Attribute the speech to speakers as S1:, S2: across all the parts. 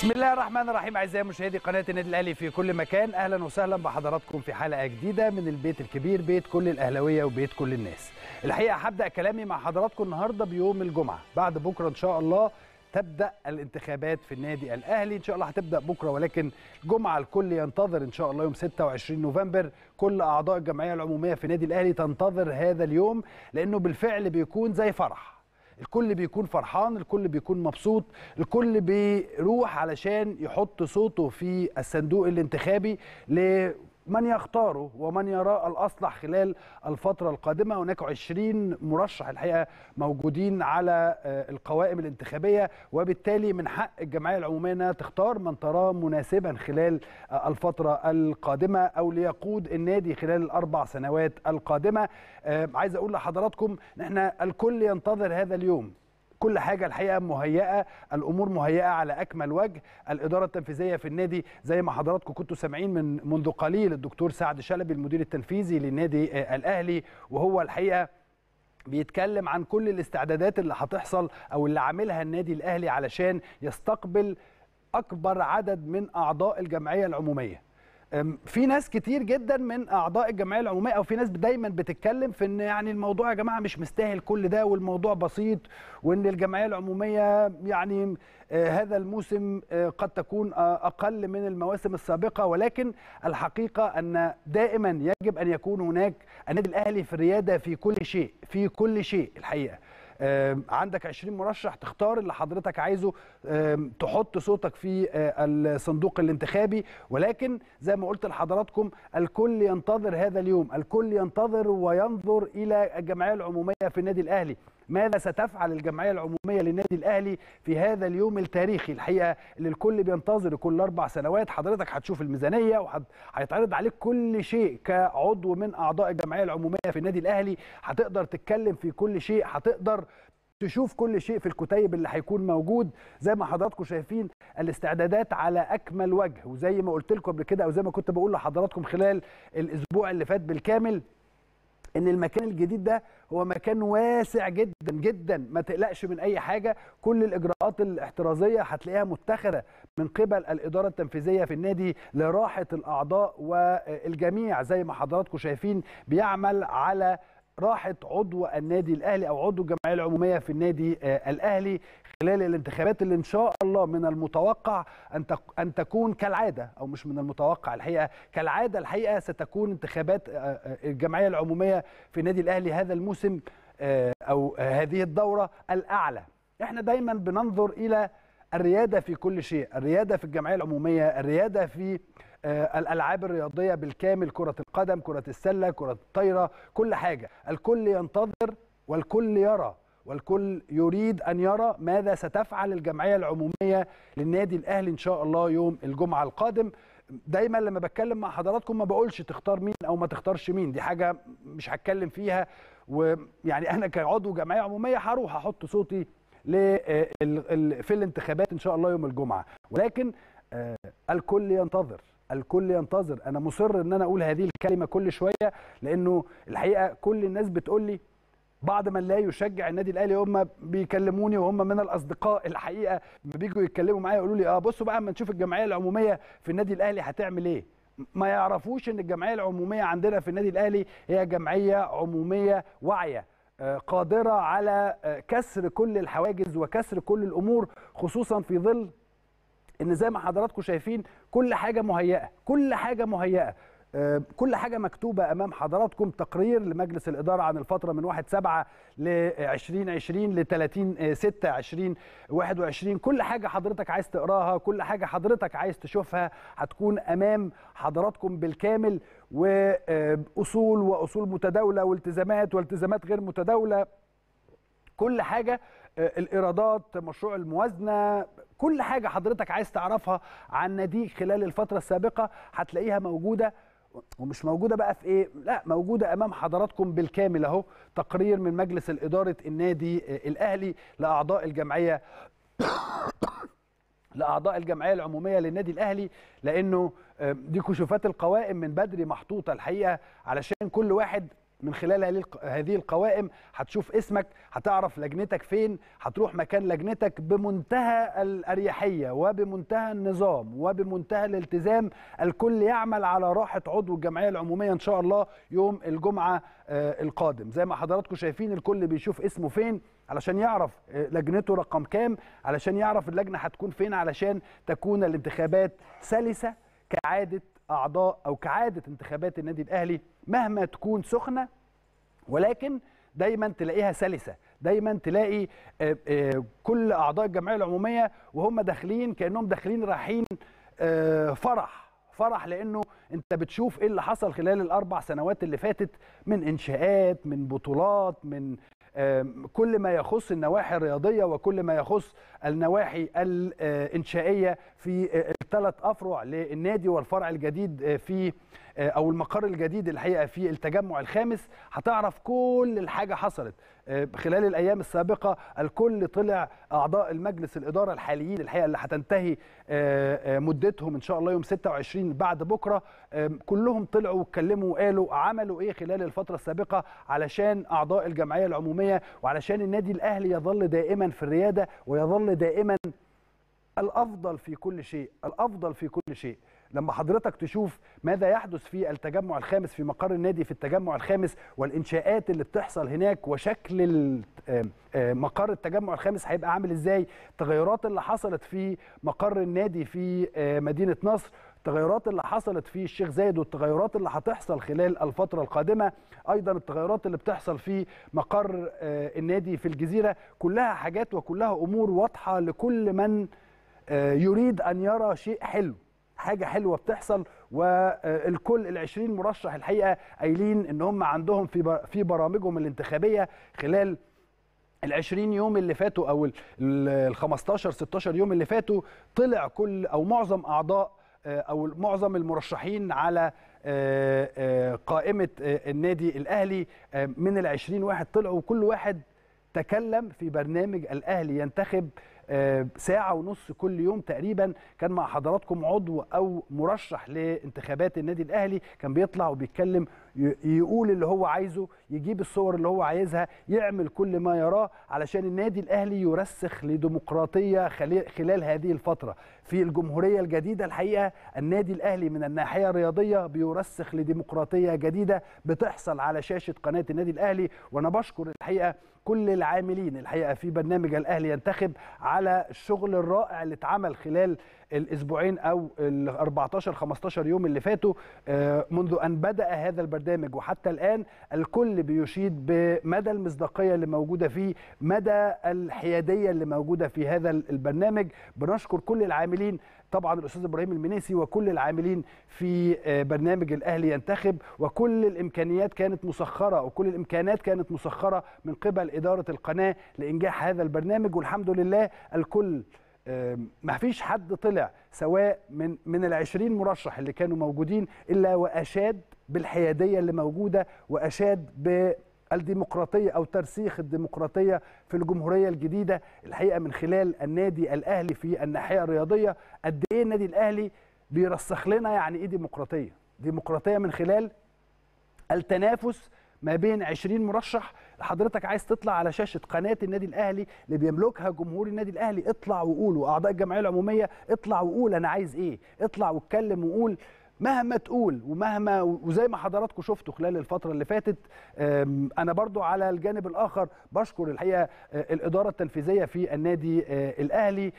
S1: بسم الله الرحمن الرحيم اعزائي مشاهدي قناه النادي الاهلي في كل مكان اهلا وسهلا بحضراتكم في حلقه جديده من البيت الكبير بيت كل الاهلاويه وبيت كل الناس الحقيقه هبدا كلامي مع حضراتكم النهارده بيوم الجمعه بعد بكره ان شاء الله تبدا الانتخابات في النادي الاهلي ان شاء الله هتبدا بكره ولكن الجمعه الكل ينتظر ان شاء الله يوم 26 نوفمبر كل اعضاء الجمعيه العموميه في النادي الاهلي تنتظر هذا اليوم لانه بالفعل بيكون زي فرح الكل بيكون فرحان الكل بيكون مبسوط الكل بيروح علشان يحط صوته في الصندوق الانتخابي ل من يختاره ومن يراه الأصلح خلال الفترة القادمة هناك 20 مرشح الحقيقة موجودين على آه، القوائم الانتخابية وبالتالي من حق الجمعية العمومية أنها تختار من تراه مناسبا خلال آه، الفترة القادمة أو ليقود النادي خلال الأربع سنوات القادمة آه، عايز أقول لحضراتكم إن احنا الكل ينتظر هذا اليوم كل حاجه الحقيقه مهيئه الامور مهيئه على اكمل وجه الاداره التنفيذيه في النادي زي ما حضراتكم كنتوا سامعين من منذ قليل الدكتور سعد شلبي المدير التنفيذي للنادي آه، الاهلي وهو الحقيقه بيتكلم عن كل الاستعدادات اللي هتحصل او اللي عاملها النادي الاهلي علشان يستقبل اكبر عدد من اعضاء الجمعيه العموميه في ناس كتير جدا من اعضاء الجمعيه العموميه او في ناس دايما بتتكلم في ان يعني الموضوع يا جماعه مش مستاهل كل ده والموضوع بسيط وان الجمعيه العموميه يعني آه، هذا الموسم آه، قد تكون آه، اقل من المواسم السابقه ولكن الحقيقه ان دائما يجب ان يكون هناك النادي الاهلي في الرياده في كل شيء في كل شيء الحقيقه عندك 20 مرشح تختار اللي حضرتك عايزه تحط صوتك في آه، الصندوق الانتخابي ولكن زي ما قلت لحضراتكم الكل ينتظر هذا اليوم الكل ينتظر وينظر الى الجمعيه العموميه في النادي الاهلي ماذا ستفعل الجمعيه العموميه للنادي الاهلي في هذا اليوم التاريخي الحقيقه اللي الكل بينتظر كل اربع سنوات حضرتك هتشوف الميزانيه وهيتعرض عليك كل شيء كعضو من اعضاء الجمعيه العموميه في النادي الاهلي هتقدر تتكلم في كل شيء هتقدر تشوف كل شيء في الكتيب اللي هيكون موجود زي ما حضراتكم شايفين الاستعدادات على اكمل وجه وزي ما قلت لكم قبل كده او زي ما كنت بقول لحضراتكم خلال الاسبوع اللي فات بالكامل ان المكان الجديد ده هو مكان واسع جدا جدا ما تقلقش من اي حاجه كل الاجراءات الاحترازيه هتلاقيها متخذه من قبل الاداره التنفيذيه في النادي لراحه الاعضاء والجميع زي ما حضراتكم شايفين بيعمل على راحت عضو النادي الاهلي او عضو الجمعيه العموميه في النادي آه، الاهلي خلال الانتخابات اللي ان شاء الله من المتوقع ان ان تكون كالعاده او مش من المتوقع الحقيقه كالعاده الحقيقه ستكون انتخابات آه، آه، الجمعيه العموميه في النادي الاهلي هذا الموسم او هذه الدوره الاعلى احنا دايما بننظر الى الرياده في كل شيء الرياده في الجمعيه العموميه الرياده في آه، الالعاب الرياضيه بالكامل كره القدم كره السله كره الطايره كل حاجه الكل ينتظر والكل يرى والكل يريد أن يرى ماذا ستفعل الجمعية العمومية للنادي الأهلي إن شاء الله يوم الجمعة القادم دايما لما بتكلم مع حضراتكم ما بقولش تختار مين أو ما تختارش مين دي حاجة مش هتكلم فيها ويعني أنا كعضو جمعية عمومية هروح أحط صوتي آه، في الانتخابات ان شاء الله يوم الجمعه ولكن آه، الكل ينتظر الكل ينتظر انا مصر ان انا اقول هذه الكلمه كل شويه لانه الحقيقه كل الناس بتقول لي بعض من لا يشجع النادي الاهلي هم بيكلموني وهم من الاصدقاء الحقيقه لما بيجوا يتكلموا معايا يقولوا لي اه بصوا بقى اما نشوف الجمعيه العموميه في النادي الاهلي هتعمل ايه ما يعرفوش ان الجمعيه العموميه عندنا في النادي الاهلي هي جمعيه عموميه واعيه قادرة على آه، كسر كل الحواجز وكسر كل الأمور خصوصا في ظل ان زي ما حضراتكم شايفين كل حاجه مهيئه كل حاجه مهيئه آه، كل حاجه مكتوبه امام حضراتكم تقرير لمجلس الاداره عن الفتره من 1 7 ل 2020 ل 30 6 2021 كل حاجه حضرتك عايز تقراها كل حاجه حضرتك عايز تشوفها هتكون امام حضراتكم بالكامل واصول واصول متداوله والتزامات والتزامات غير متداوله كل حاجه آه، الايرادات مشروع الموازنه كل حاجه حضرتك عايز تعرفها عن ناديك خلال الفتره السابقه هتلاقيها موجوده ومش موجوده بقى في ايه لا موجوده امام حضراتكم بالكامل اهو تقرير من مجلس الاداره النادي آه، الاهلي لاعضاء الجمعيه لاعضاء الجمعيه العموميه للنادي الاهلي لانه آه، دي كشوفات القوائم من بدري محطوطه الحقيقه علشان كل واحد من خلال هذه القوائم هتشوف اسمك هتعرف لجنتك فين هتروح مكان لجنتك بمنتهى الأريحية وبمنتهى النظام وبمنتهى الالتزام الكل يعمل على راحة عضو الجمعية العمومية إن شاء الله يوم الجمعة آه، القادم زي ما حضراتكم شايفين الكل بيشوف اسمه فين علشان يعرف آه، لجنته رقم كام علشان يعرف اللجنة هتكون فين علشان تكون الانتخابات سلسة كعادة اعضاء او كعاده انتخابات النادي الاهلي مهما تكون سخنه ولكن دايما تلاقيها سلسه دايما تلاقي آه، آه، كل اعضاء الجمعيه العموميه وهم داخلين كانهم داخلين رايحين آه، فرح فرح لانه انت بتشوف ايه اللي حصل خلال الاربع سنوات اللي فاتت من انشاءات من بطولات من كل ما يخص النواحي الرياضيه وكل ما يخص النواحي الانشائيه في آه، الثلاث افرع للنادي والفرع الجديد آه، في آه، او المقر الجديد الحقيقه في التجمع الخامس هتعرف كل الحاجه حصلت خلال الايام السابقه الكل طلع اعضاء المجلس الاداره الحاليين الحقيقه اللي هتنتهي مدتهم ان شاء الله يوم 26 بعد بكره كلهم طلعوا واتكلموا وقالوا عملوا ايه خلال الفتره السابقه علشان اعضاء الجمعيه العموميه وعلشان النادي الاهلي يظل دائما في الرياده ويظل دائما الافضل في كل شيء الافضل في كل شيء لما حضرتك تشوف ماذا يحدث في التجمع الخامس في مقر النادي في التجمع الخامس والانشاءات اللي بتحصل هناك وشكل آه، آه، مقر التجمع الخامس هيبقى عامل ازاي التغيرات اللي حصلت في مقر النادي في آه، مدينه نصر التغيرات اللي حصلت في الشيخ زايد والتغيرات اللي هتحصل خلال الفترة القادمة أيضا التغيرات اللي بتحصل في مقر النادي في الجزيرة كلها حاجات وكلها أمور واضحة لكل من آه، يريد ان يرى شيء حلو حاجه حلوه بتحصل والكل ال20 مرشح الحقيقه قايلين ان هم عندهم في في برامجهم الانتخابيه خلال ال 20 يوم اللي فاتوا او ال 15 16 يوم اللي فاتوا طلع كل او معظم اعضاء آه، او معظم المرشحين على آه، قائمه النادي الاهلي من ال 20 واحد طلعوا وكل واحد تكلم في برنامج الاهلي ينتخب آه، ساعه ونص كل يوم تقريبا كان مع حضراتكم عضو او مرشح لانتخابات النادي الاهلي كان بيطلع وبيتكلم يقول اللي هو عايزه يجيب الصور اللي هو عايزها يعمل كل ما يراه علشان النادي الاهلي يرسخ لديمقراطيه خلال هذه الفتره في الجمهوريه الجديده الحقيقه النادي الاهلي من الناحيه الرياضيه بيرسخ لديمقراطيه جديده بتحصل على شاشه قناه النادي الاهلي وانا بشكر الحقيقه كل العاملين الحقيقه في برنامج الاهلي ينتخب على الشغل الرائع اللي اتعمل خلال الاسبوعين او ال 14 15 يوم اللي فاتوا آه، منذ ان بدا هذا البرنامج وحتى الان الكل بيشيد بمدى المصداقيه اللي موجوده فيه مدى الحياديه اللي موجوده في هذا البرنامج بنشكر كل العاملين طبعا الاستاذ ابراهيم المنيسي وكل العاملين في آه، برنامج الاهلي ينتخب وكل الامكانيات كانت مسخره وكل الامكانات كانت مسخره من قبل اداره القناه لانجاح هذا البرنامج والحمد لله الكل ما فيش حد طلع سواء من من ال 20 مرشح اللي كانوا موجودين الا واشاد بالحياديه اللي موجوده واشاد بالديمقراطيه او ترسيخ الديمقراطيه في الجمهوريه الجديده الحقيقه من خلال النادي الاهلي في الناحيه الرياضيه قد ايه النادي الاهلي بيرسخ لنا يعني ايه ديمقراطيه؟ ديمقراطيه من خلال التنافس ما بين 20 مرشح حضرتك عايز تطلع على شاشه قناه النادي الاهلي اللي بيملكها جمهور النادي الاهلي اطلع وقول واعضاء الجمعيه العموميه اطلع وقول انا عايز ايه اطلع واتكلم وقول مهما تقول ومهما وزي ما حضراتكم شفتوا خلال الفتره اللي فاتت انا برضو على الجانب الاخر بشكر الحقيقه آه، الاداره التنفيذيه في النادي آه، الاهلي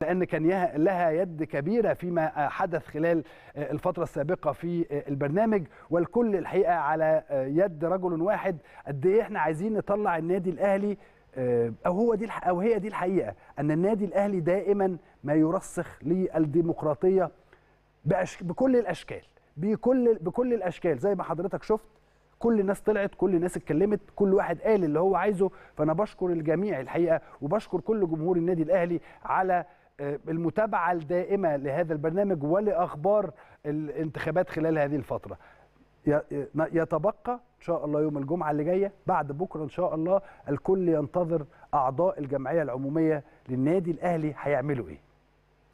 S1: لان كان لها يد كبيره فيما آه، حدث خلال الفتره السابقه في البرنامج والكل الحقيقه على يد رجل واحد قد ايه احنا عايزين نطلع النادي الاهلي او هو دي او هي دي الحقيقه ان النادي الاهلي دائما ما يرسخ للديمقراطيه بأش... بكل الاشكال بكل بكل الاشكال زي ما حضرتك شفت كل الناس طلعت كل الناس اتكلمت كل واحد قال اللي هو عايزه فانا بشكر الجميع الحقيقه وبشكر كل جمهور النادي الاهلي على آه، المتابعه الدائمه لهذا البرنامج ولاخبار الانتخابات خلال هذه الفتره يتبقى ان شاء الله يوم الجمعه اللي جايه بعد بكره ان شاء الله الكل ينتظر اعضاء الجمعيه العموميه للنادي الاهلي هيعملوا ايه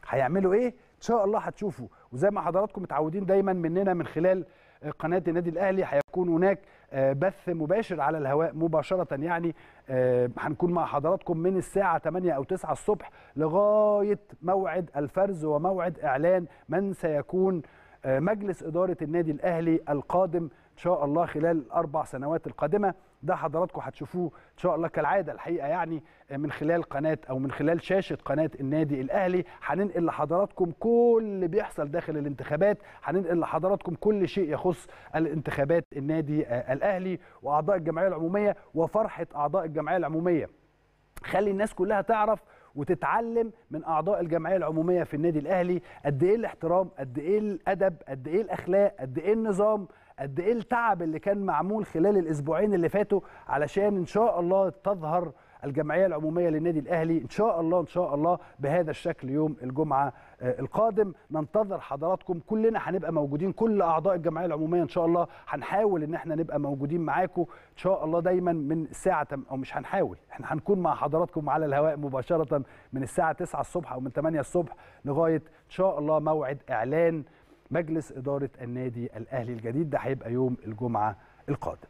S1: هيعملوا ايه شاء الله هتشوفوا وزي ما حضراتكم متعودين دايما مننا من خلال آه، قناه النادي الاهلي هيكون هناك آه، بث مباشر على الهواء مباشره يعني آه، هنكون مع حضراتكم من الساعه 8 او 9 الصبح لغايه موعد الفرز وموعد اعلان من سيكون مجلس اداره النادي الاهلي القادم ان شاء الله خلال الاربع سنوات القادمه ده حضراتكم هتشوفوه ان شاء الله كالعاده الحقيقه يعني آه، من خلال قناه او من خلال شاشه قناه النادي الاهلي هننقل لحضراتكم كل اللي بيحصل داخل الانتخابات هننقل لحضراتكم كل شيء يخص الانتخابات النادي آه، الاهلي واعضاء الجمعيه العموميه وفرحه اعضاء الجمعيه العموميه خلي الناس كلها تعرف وتتعلم من اعضاء الجمعيه العموميه في النادي الاهلي قد ايه الاحترام قد ايه الادب قد ايه الاخلاق قد ايه النظام قد ايه التعب اللي كان معمول خلال الاسبوعين اللي فاتوا علشان ان شاء الله تظهر الجمعيه العموميه للنادي الاهلي ان شاء الله ان شاء الله بهذا الشكل يوم الجمعه آه، القادم ننتظر حضراتكم كلنا هنبقى موجودين كل اعضاء الجمعيه العموميه ان شاء الله هنحاول ان احنا نبقى موجودين معاكم ان شاء الله دايما من الساعه او مش هنحاول احنا هنكون مع حضراتكم على الهواء مباشره من الساعه 9 الصبح او من 8 الصبح لغايه ان شاء الله موعد اعلان مجلس إدارة النادي الأهلي الجديد ده هيبقى يوم الجمعة القادم